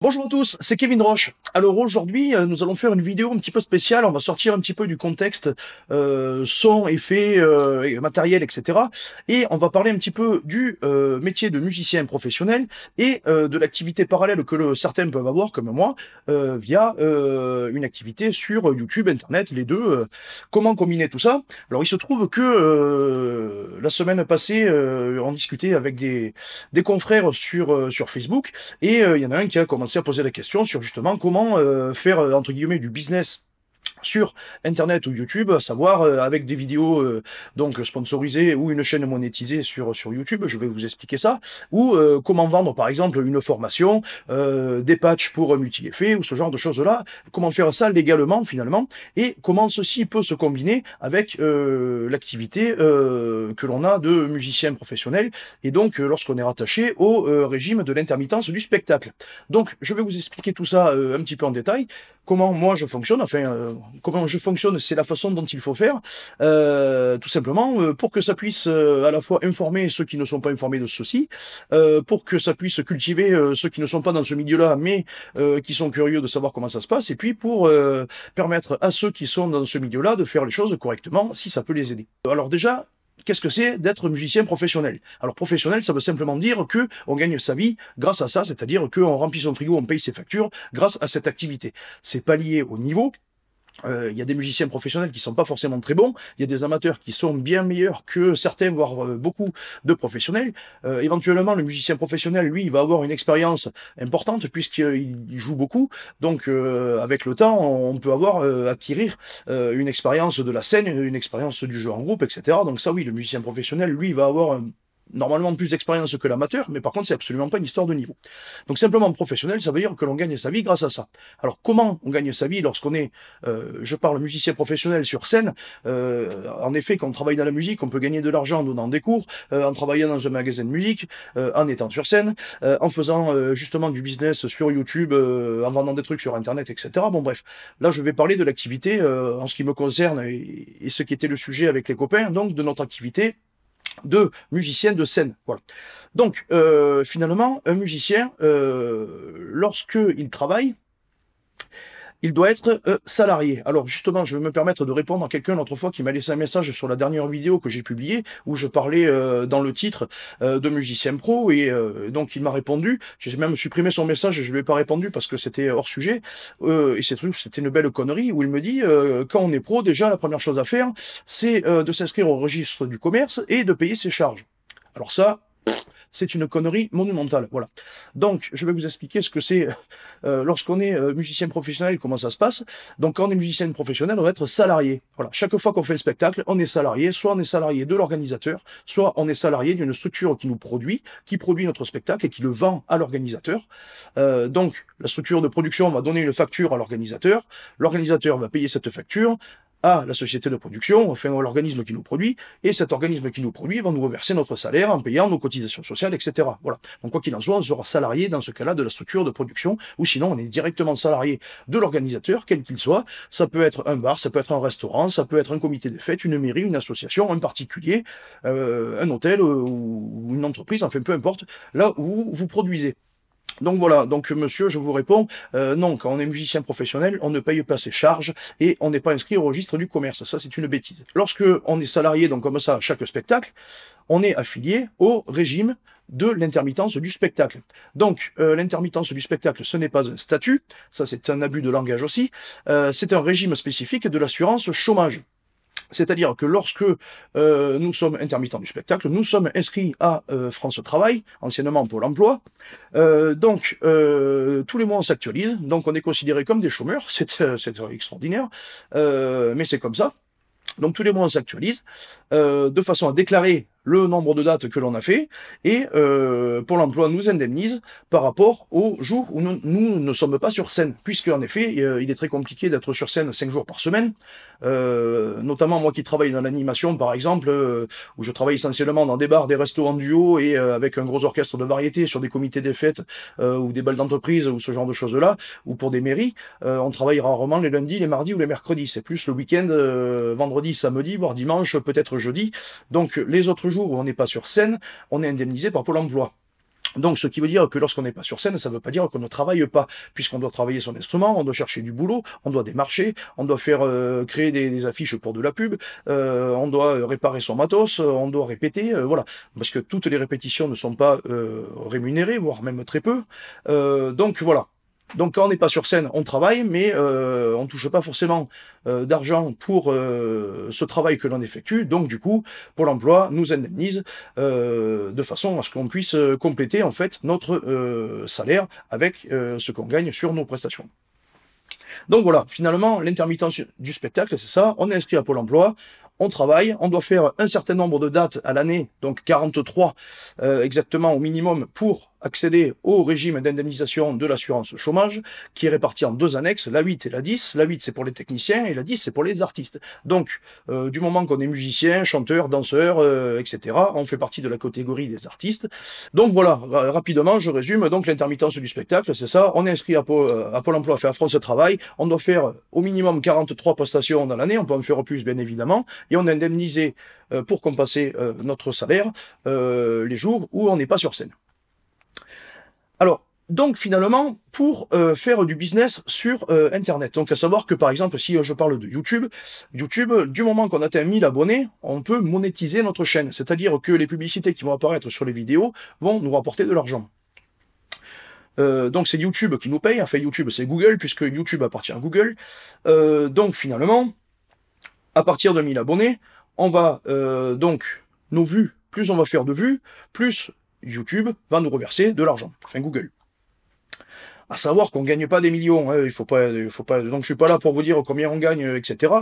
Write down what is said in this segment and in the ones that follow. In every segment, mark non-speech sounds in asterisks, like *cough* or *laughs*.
Bonjour à tous, c'est Kevin Roche. Alors aujourd'hui, euh, nous allons faire une vidéo un petit peu spéciale. On va sortir un petit peu du contexte euh, son, effet, euh, matériel, etc. Et on va parler un petit peu du métier de musicien professionnel et de l'activité parallèle que le, certains peuvent avoir, comme moi, via une activité sur YouTube, Internet, les deux. comment combiner tout ça Alors il se trouve que la semaine passée, on discutait avec des, des confrères sur, sur Facebook et il y en a un qui a commencé on à poser la question sur justement comment euh, faire, euh, entre guillemets, du business sur Internet ou YouTube, à savoir euh, avec des vidéos euh, donc sponsorisées ou une chaîne monétisée sur, sur YouTube, je vais vous expliquer ça, ou euh, comment vendre par exemple une formation, des patchs pour multi-effets ou ce genre de choses-là, comment faire ça légalement finalement, et comment ceci peut se combiner avec l'activité que l'on a de musicien professionnel, et donc lorsqu'on est rattaché au régime de l'intermittence du spectacle. Donc je vais vous expliquer tout ça un petit peu en détail, comment moi je fonctionne, enfin comment je fonctionne, c'est la façon dont il faut faire, euh, tout simplement, euh, pour que ça puisse euh, à la fois informer ceux qui ne sont pas informés de ceci, pour que ça puisse cultiver ceux qui ne sont pas dans ce milieu-là, mais qui sont curieux de savoir comment ça se passe, et puis pour permettre à ceux qui sont dans ce milieu-là de faire les choses correctement, si ça peut les aider. Alors déjà, qu'est-ce que c'est d'être musicien professionnel Alors professionnel, ça veut simplement dire que on gagne sa vie grâce à ça, c'est-à-dire qu'on remplit son frigo, on paye ses factures grâce à cette activité. C'est pas lié au niveau, il euh, y a des musiciens professionnels qui sont pas forcément très bons, il y a des amateurs qui sont bien meilleurs que certains, voire euh, beaucoup de professionnels. Euh, éventuellement, le musicien professionnel, lui, il va avoir une expérience importante puisqu'il joue beaucoup. Donc, avec le temps, on peut avoir acquérir une expérience de la scène, une expérience du jeu en groupe, etc. Donc ça, oui, le musicien professionnel, lui, va avoir un normalement plus d'expérience que l'amateur, mais par contre, c'est absolument pas une histoire de niveau. Donc simplement professionnel, ça veut dire que l'on gagne sa vie grâce à ça. Alors comment on gagne sa vie lorsqu'on est, euh, je parle musicien professionnel sur scène, euh, en effet, quand on travaille dans la musique, on peut gagner de l'argent en donnant des cours, euh, en travaillant dans un magasin de musique, euh, en étant sur scène, euh, en faisant justement du business sur YouTube, en vendant des trucs sur Internet, etc. Bon bref, là je vais parler de l'activité en ce qui me concerne et, et ce qui était le sujet avec les copains, donc de notre activité de musicien de scène. Voilà. Donc, euh, finalement, un musicien, euh, lorsqu'il travaille, il doit être euh, salarié. Alors justement, je vais me permettre de répondre à quelqu'un l'autre fois qui m'a laissé un message sur la dernière vidéo que j'ai publiée où je parlais euh, dans le titre euh, de musicien pro et donc il m'a répondu. J'ai même supprimé son message et je lui ai pas répondu parce que c'était hors sujet. et c'est truc, c'était une belle connerie où il me dit quand on est pro, déjà la première chose à faire, c'est de s'inscrire au registre du commerce et de payer ses charges. Alors ça c'est une connerie monumentale. Voilà. Donc, je vais vous expliquer ce que c'est euh, euh lorsqu'on est euh, musicien professionnel, comment ça se passe. Donc, quand on est musicien professionnel, on va être salarié. Voilà. Chaque fois qu'on fait le spectacle, on est salarié. Soit on est salarié de l'organisateur, soit on est salarié d'une structure qui nous produit, qui produit notre spectacle et qui le vend à l'organisateur. Euh, donc, la structure de production va donner une facture à l'organisateur. L'organisateur va payer cette facture à la société de production, enfin à l'organisme qui nous produit, et cet organisme qui nous produit va nous reverser notre salaire en payant nos cotisations sociales, etc. Voilà. Donc quoi qu'il en soit, on sera salarié dans ce cas-là de la structure de production, ou sinon on est directement salarié de l'organisateur, quel qu'il soit. Ça peut être un bar, ça peut être un restaurant, ça peut être un comité de fête, une mairie, une association, un particulier, euh, un hôtel euh, ou une entreprise, enfin peu importe, là où vous produisez. Donc voilà, donc euh, monsieur, je vous réponds, euh, non, quand on est musicien professionnel, on ne paye pas ses charges et on n'est pas inscrit au registre du commerce. Ça, c'est une bêtise. Lorsque on est salarié, donc comme ça, à chaque spectacle, on est affilié au régime de l'intermittence du spectacle. Donc, euh, l'intermittence du spectacle, ce n'est pas un statut, ça c'est un abus de langage aussi, c'est un régime spécifique de l'assurance chômage. C'est-à-dire que lorsque euh, nous sommes intermittents du spectacle, nous sommes inscrits à France euh, France Travail, anciennement Pôle emploi. Euh, donc, tous les mois, on s'actualise. Donc, on est considéré comme des chômeurs. *laughs* C'est extraordinaire. mais c'est comme ça. Donc tous les mois, on s'actualise de façon à déclarer le nombre de dates que l'on a fait, et euh, l'emploi nous indemnise par rapport au jour où nous, ne sommes pas sur scène, puisque en effet, euh, il est très compliqué d'être sur scène cinq jours par semaine, euh, notamment moi qui travaille dans l'animation, par exemple, euh, où je travaille essentiellement dans des bars, des restos en duo, et avec un gros orchestre de variété sur des comités des fêtes, ou des balles d'entreprise, ou ce genre de choses-là, ou pour des mairies, on travaille rarement les lundis, les mardis ou les mercredis, c'est plus le week-end, vendredi, samedi, voire dimanche, peut-être jeudi, donc les autres jours, où on n'est pas sur scène, on est indemnisé par Pôle emploi. Donc, ce qui veut dire que lorsqu'on n'est pas sur scène, ça ne veut pas dire qu'on ne travaille pas, puisqu'on doit travailler son instrument, on doit chercher du boulot, on doit démarcher, on doit faire euh, créer des, affiches pour de la pub, euh, on doit euh, réparer son matos, on doit répéter, voilà, parce que toutes les répétitions ne sont pas rémunérées, voire même très peu. donc voilà, donc quand on n'est pas sur scène, on travaille, mais euh, on ne touche pas forcément euh, d'argent pour euh, ce travail que l'on effectue. Donc du coup, Pôle Emploi nous indemnise de façon à ce qu'on puisse compléter en fait notre salaire avec ce qu'on gagne sur nos prestations. Donc voilà, finalement, l'intermittence du spectacle, c'est ça. On est inscrit à Pôle Emploi, on travaille, on doit faire un certain nombre de dates à l'année, donc 43 exactement au minimum pour accéder au régime d'indemnisation de l'assurance chômage, qui est réparti en deux annexes, la 8 et la 10. La 8, c'est pour les techniciens et la 10, c'est pour les artistes. Donc, euh, du moment qu'on est musicien, chanteur, danseur, euh, etc., on fait partie de la catégorie des artistes. Donc voilà, rapidement, je résume. Donc l'intermittence du spectacle, c'est ça. On est inscrit à Pôle, euh, à Pôle emploi, à faire France Travail. On doit faire au minimum 43 postations dans l'année. On peut en faire plus, bien évidemment. Et on est indemnisé pour compenser notre salaire les jours où on n'est pas sur scène. Alors, donc finalement, pour euh, faire du business sur euh, Internet. Donc à savoir que par exemple, si je parle de YouTube, YouTube, du moment qu'on atteint 1000 abonnés, on peut monétiser notre chaîne. C'est-à-dire que les publicités qui vont apparaître sur les vidéos vont nous rapporter de l'argent. Euh, donc c'est YouTube qui nous paye, enfin YouTube c'est Google, puisque YouTube appartient à Google. donc finalement, à partir de 1000 abonnés, on va donc nos vues, plus on va faire de vues, plus YouTube va nous reverser de l'argent. Enfin, Google. À savoir qu'on gagne pas des millions, hein, il faut pas, il faut pas. Donc je suis pas là pour vous dire combien on gagne, etc.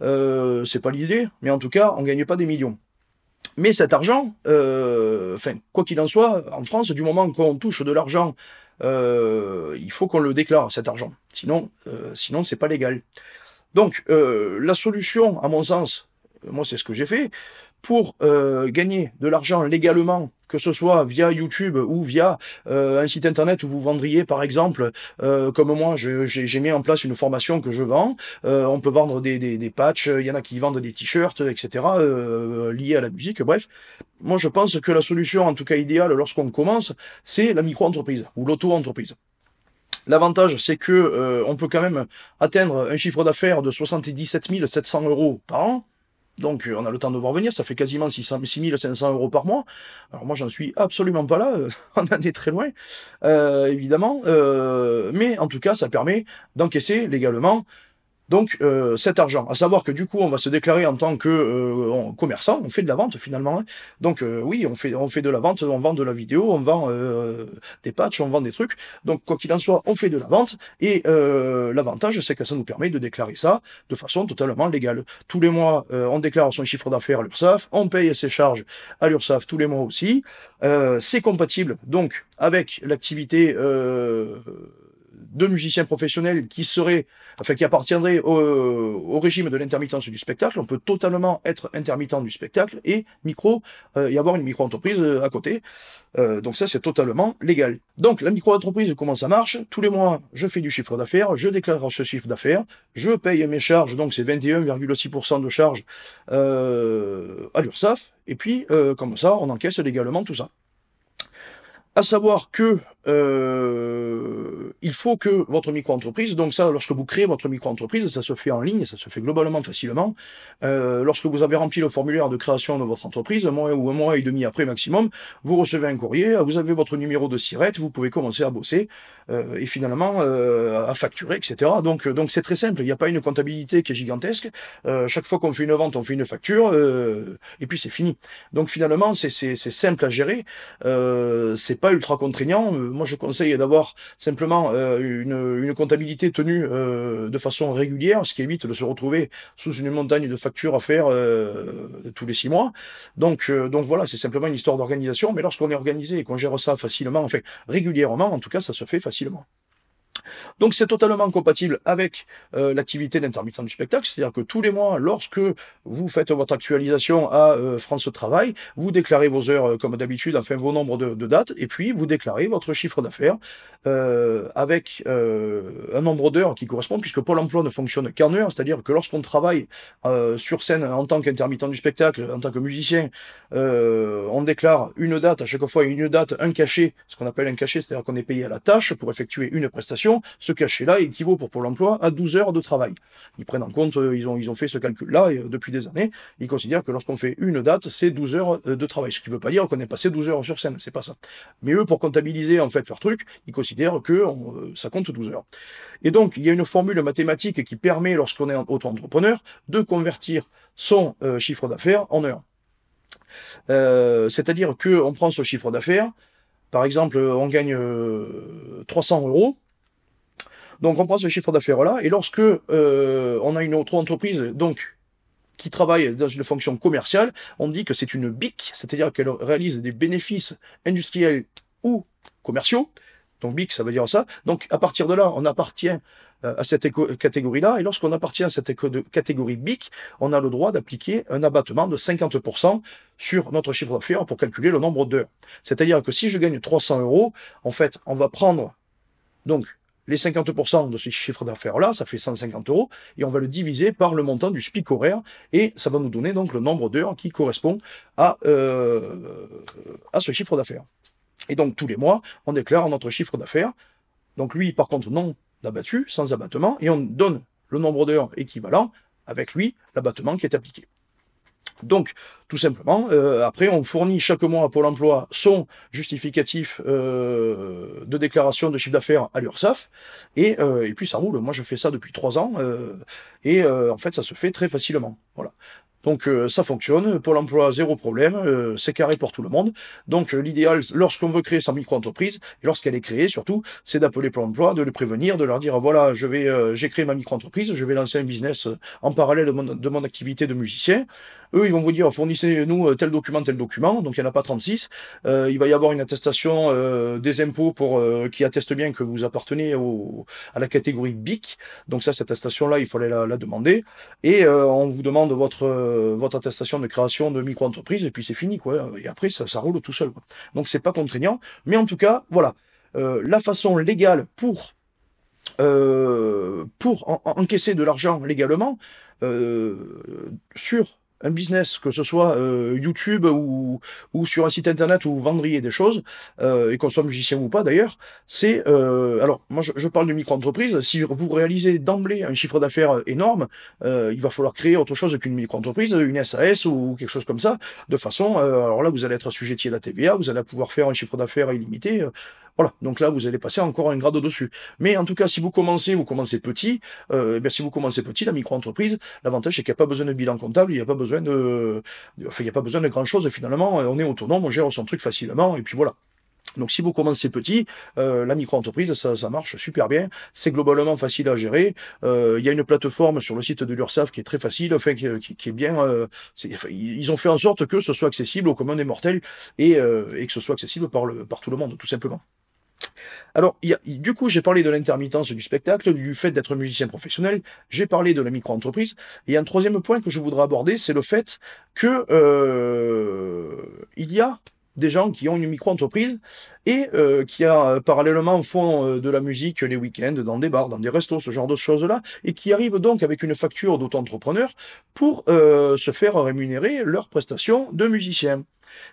Euh, c'est pas l'idée, mais en tout cas, on gagne pas des millions. Mais cet argent, euh, enfin, quoi qu'il en soit, en France, du moment qu'on touche de l'argent, euh, il faut qu'on le déclare cet argent. Sinon, euh, sinon c'est pas légal. Donc la solution, à mon sens, moi c'est ce que j'ai fait, pour gagner de l'argent légalement que ce soit via YouTube ou via euh, un site internet où vous vendriez, par exemple, euh, comme moi, j'ai mis en place une formation que je vends. Euh, on peut vendre des, des, des patchs, il y en a qui vendent des t-shirts, etc., liés à la musique, bref. Moi, je pense que la solution, en tout cas idéale, lorsqu'on commence, c'est la micro-entreprise ou l'auto-entreprise. L'avantage, c'est que on peut quand même atteindre un chiffre d'affaires de 77 700 euros par an donc, euh, on a le temps de voir venir. Ça fait quasiment 6500 euros par mois. Alors, moi, j'en suis absolument pas là. Euh, *laughs* on en est très loin, euh, évidemment. mais en tout cas, ça permet d'encaisser légalement donc euh, cet argent. À savoir que du coup, on va se déclarer en tant que euh, commerçant, on fait de la vente finalement. Hein. Donc euh, oui, on fait, on fait de la vente, on vend de la vidéo, on vend des patchs, on vend des trucs. Donc quoi qu'il en soit, on fait de la vente. Et l'avantage, c'est que ça nous permet de déclarer ça de façon totalement légale. Tous les mois, on déclare son chiffre d'affaires à l'URSSAF, on paye ses charges à l'URSSAF tous les mois aussi. c'est compatible donc avec l'activité de musiciens professionnels qui seraient, enfin qui appartiendraient au, régime de l'intermittence du spectacle. On peut totalement être intermittent du spectacle et micro euh, avoir une micro-entreprise euh, à côté. Euh, donc ça, c'est totalement légal. Donc la micro-entreprise, comment ça marche Tous les mois, je fais du chiffre d'affaires, je déclare ce chiffre d'affaires, je paye mes charges, donc c'est 21,6% de charges euh, à l'URSSAF, et puis comme ça, on encaisse légalement tout ça. À savoir que euh, il faut que votre micro-entreprise, donc ça, lorsque vous créez votre micro-entreprise, ça se fait en ligne, ça se fait globalement facilement. Euh, lorsque vous avez rempli le formulaire de création de votre entreprise, un mois ou un mois et demi après maximum, vous recevez un courrier, vous avez votre numéro de SIRET, vous pouvez commencer à bosser euh, et finalement euh, à facturer, etc. Donc, donc c'est très simple. Il n'y a pas une comptabilité qui est gigantesque. Euh, chaque fois qu'on fait une vente, on fait une facture euh, et puis c'est fini. Donc finalement, c'est simple à gérer. c'est pas ultra contraignant moi je conseille d'avoir simplement euh, une, comptabilité tenue euh, de façon régulière, ce qui évite de se retrouver sous une montagne de factures à faire euh, tous les six mois. Donc, donc voilà, c'est simplement une histoire d'organisation, mais lorsqu'on est organisé et qu'on gère ça facilement, enfin régulièrement, en tout cas, ça se fait facilement. Donc c'est totalement compatible avec euh, l'activité d'intermittent du spectacle, c'est-à-dire que tous les mois, lorsque vous faites votre actualisation à euh, France Travail, vous déclarez vos heures euh, comme d'habitude, enfin vos nombres de, de, dates, et puis vous déclarez votre chiffre d'affaires euh, avec un nombre d'heures qui correspond, puisque Pôle Emploi ne fonctionne qu'en heure, c'est-à-dire que lorsqu'on travaille sur scène en tant qu'intermittent du spectacle, en tant que musicien, on déclare une date à chaque fois, une date, un cachet, ce qu'on appelle un cachet, c'est-à-dire qu'on est payé à la tâche pour effectuer une prestation ce cachet-là équivaut pour Pôle emploi à 12 heures de travail. Ils prennent en compte, euh, ils ont, ils ont fait ce calcul-là euh, depuis des années. Ils considèrent que lorsqu'on fait une date, c'est 12 heures euh, de travail. Ce qui ne veut pas dire qu'on est passé 12 heures sur scène, c'est pas ça. Mais eux, pour comptabiliser en fait leur truc, ils considèrent que ça compte 12 heures. Et donc, il y a une formule mathématique qui permet, lorsqu'on est auto-entrepreneur, de convertir son chiffre d'affaires en heures. C'est-à-dire qu'on prend ce chiffre d'affaires, par exemple, on gagne 300 euros, donc on prend ce chiffre d'affaires-là, et lorsque euh, on a une autre entreprise, donc qui travaille dans une fonction commerciale, on dit que c'est une BIC, c'est-à-dire qu'elle réalise des bénéfices industriels ou commerciaux. Donc BIC, ça veut dire ça. Donc à partir de là, on appartient euh, à cette catégorie-là. Et lorsqu'on appartient à cette catégorie BIC, on a le droit d'appliquer un abattement de 50% sur notre chiffre d'affaires pour calculer le nombre d'heures. C'est-à-dire que si je gagne 300 euros, en fait, on va prendre donc les 50% de ce chiffre d'affaires-là, ça fait 150 euros, et on va le diviser par le montant du SPIC horaire, et ça va nous donner donc le nombre d'heures qui correspond à, euh, à ce chiffre d'affaires. Et donc tous les mois, on déclare notre chiffre d'affaires, donc lui par contre non abattu, sans abattement, et on donne le nombre d'heures équivalent avec lui l'abattement qui est appliqué. Donc, tout simplement, euh, après, on fournit chaque mois à Pôle emploi son justificatif euh, de déclaration de chiffre d'affaires à l'URSSAF, et, euh, et, puis ça roule. Moi, je fais ça depuis trois ans, et en fait, ça se fait très facilement. Voilà. Donc ça fonctionne, Pôle emploi, zéro problème, c'est carré pour tout le monde. Donc l'idéal, lorsqu'on veut créer sa micro-entreprise, et lorsqu'elle est créée surtout, c'est d'appeler Pôle emploi, de les prévenir, de leur dire, ah, voilà, je vais, j'ai créé ma micro-entreprise, je vais lancer un business en parallèle de mon, de mon activité de musicien. Eux, ils vont vous dire, fournissez-nous euh, tel document, tel document. Donc, il n'y en a pas 36. Euh, il va y avoir une attestation euh, des impôts pour qui atteste bien que vous appartenez au, à la catégorie BIC. Donc, ça, cette attestation-là, il fallait la, demander. Et on vous demande votre, votre attestation de création de micro-entreprise. Et puis, c'est fini, quoi. Et après, ça, roule tout seul. Quoi. Donc, c'est pas contraignant. Mais en tout cas, voilà. la façon légale pour pour encaisser de l'argent légalement euh, sur un business, que ce soit euh, YouTube ou, ou sur un site internet où vous vendriez des choses, euh, et qu'on soit musicien ou pas d'ailleurs, c'est... Euh, alors, moi, je, parle de micro-entreprise. Si vous réalisez d'emblée un chiffre d'affaires énorme, il va falloir créer autre chose qu'une micro-entreprise, une SAS ou quelque chose comme ça, de façon... alors là, vous allez être assujetti à la TVA, vous allez pouvoir faire un chiffre d'affaires illimité. Voilà, donc là, vous allez passer encore un grade au-dessus. Mais en tout cas, si vous commencez, vous commencez petit, et euh, eh bien, si vous commencez petit, la micro-entreprise, l'avantage, c'est qu'il n'y a pas besoin de bilan comptable, il n'y a pas besoin de... Enfin, il n'y a pas besoin de grand-chose, finalement. Euh, on est autonome, on gère son truc facilement, et puis voilà. Donc si vous commencez petit, euh, la micro-entreprise, ça, marche super bien. C'est globalement facile à gérer. Il y a une plateforme sur le site de l'URSAF qui est très facile, enfin qui, qui, est bien. ils ont fait en sorte que ce soit accessible aux communs des mortels et, que ce soit accessible par, par tout le monde, tout simplement. Alors, du coup, j'ai parlé de l'intermittence du spectacle, du fait d'être musicien professionnel, j'ai parlé de la micro-entreprise, et un troisième point que je voudrais aborder, c'est le fait que euh, il y a des gens qui ont une micro-entreprise et euh, qui a, euh, parallèlement font de la musique les week-ends dans des bars, dans des restos, ce genre de choses-là, et qui arrivent donc avec une facture d'auto-entrepreneur pour se faire rémunérer leurs prestations de musicien.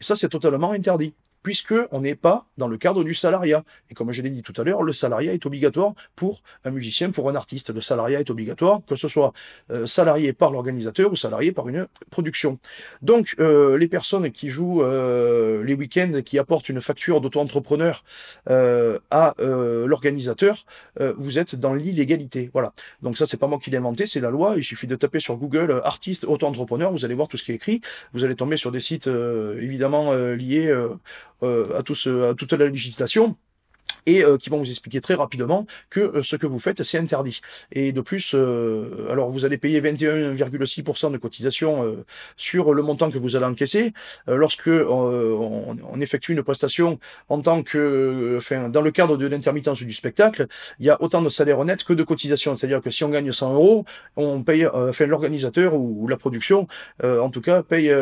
Et ça, c'est totalement interdit puisque on n'est pas dans le cadre du salariat. Et comme je l'ai dit tout à l'heure, le salariat est obligatoire pour un musicien, pour un artiste. Le salariat est obligatoire, que ce soit euh, salarié par l'organisateur ou salarié par une production. Donc, euh, les personnes qui jouent euh, les week-ends, qui apportent une facture d'auto-entrepreneur à l'organisateur, vous êtes dans l'illégalité. Voilà. Donc ça, c'est pas moi qui l'ai inventé, c'est la loi. Il suffit de taper sur Google artiste auto-entrepreneur, vous allez voir tout ce qui est écrit. Vous allez tomber sur des sites évidemment liés euh, à, tout ce, euh, à toute la législation et euh, qui vont vous expliquer très rapidement que euh, ce que vous faites, c'est interdit. Et de plus, euh, alors vous allez payer 21,6% de cotisation sur le montant que vous allez encaisser. lorsque on, effectue une prestation en tant que, enfin, dans le cadre de l'intermittence du spectacle, il y a autant de salaire net que de cotisation. C'est-à-dire que si on gagne 100 euros, on paye, enfin, l'organisateur ou, la production, en tout cas, paye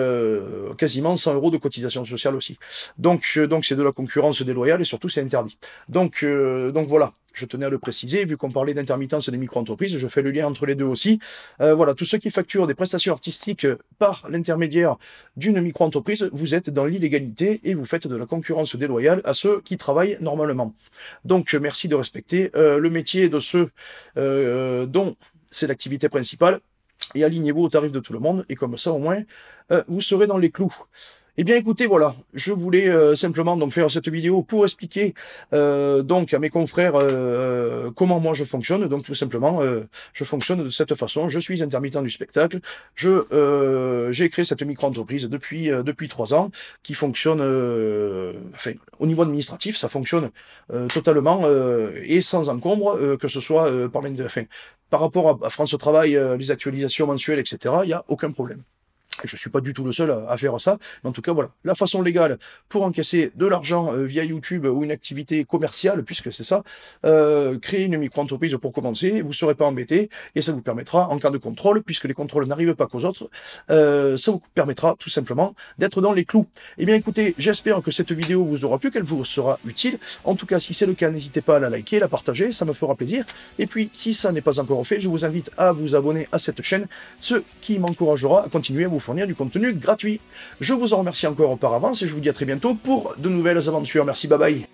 quasiment 100 euros de cotisation sociale aussi. Donc, donc c'est de la concurrence déloyale et surtout c'est interdit. Donc, euh, donc voilà. Je tenais à le préciser, vu qu'on parlait d'intermittence des micro-entreprises, je fais le lien entre les deux aussi. Euh, voilà, tous ceux qui facturent des prestations artistiques par l'intermédiaire d'une micro-entreprise, vous êtes dans l'illégalité et vous faites de la concurrence déloyale à ceux qui travaillent normalement. Donc, merci de respecter euh, le métier de ceux dont c'est l'activité principale et alignez-vous au tarif de tout le monde. Et comme ça, au moins, vous serez dans les clous. Eh bien, écoutez, voilà, je voulais euh, simplement donc faire cette vidéo pour expliquer euh, donc à mes confrères euh, comment moi je fonctionne. Donc, tout simplement, je fonctionne de cette façon. Je suis intermittent du spectacle. Je j'ai créé cette micro-entreprise depuis depuis trois ans, qui fonctionne, enfin, au niveau administratif, ça fonctionne totalement et sans encombre, que ce soit par, par rapport à, France France Travail, les actualisations mensuelles, etc. Il n'y a aucun problème. Je ne suis pas du tout le seul à, faire ça. en tout cas, voilà, la façon légale pour encaisser de l'argent euh, via YouTube ou une activité commerciale, puisque c'est ça, euh, créer une micro-entreprise pour commencer, vous ne serez pas embêté, et ça vous permettra, en cas de contrôle, puisque les contrôles n'arrivent pas qu'aux autres, euh, ça vous permettra tout simplement d'être dans les clous. Eh bien écoutez, j'espère que cette vidéo vous aura plu, qu'elle vous sera utile. En tout cas, si c'est le cas, n'hésitez pas à la liker, la partager, ça me fera plaisir. Et puis, si ça n'est pas encore fait, je vous invite à vous abonner à cette chaîne, ce qui m'encouragera à continuer à vous fournir du contenu gratuit. Je vous en remercie encore auparavant et je vous dis à très bientôt pour de nouvelles aventures. Merci, bye bye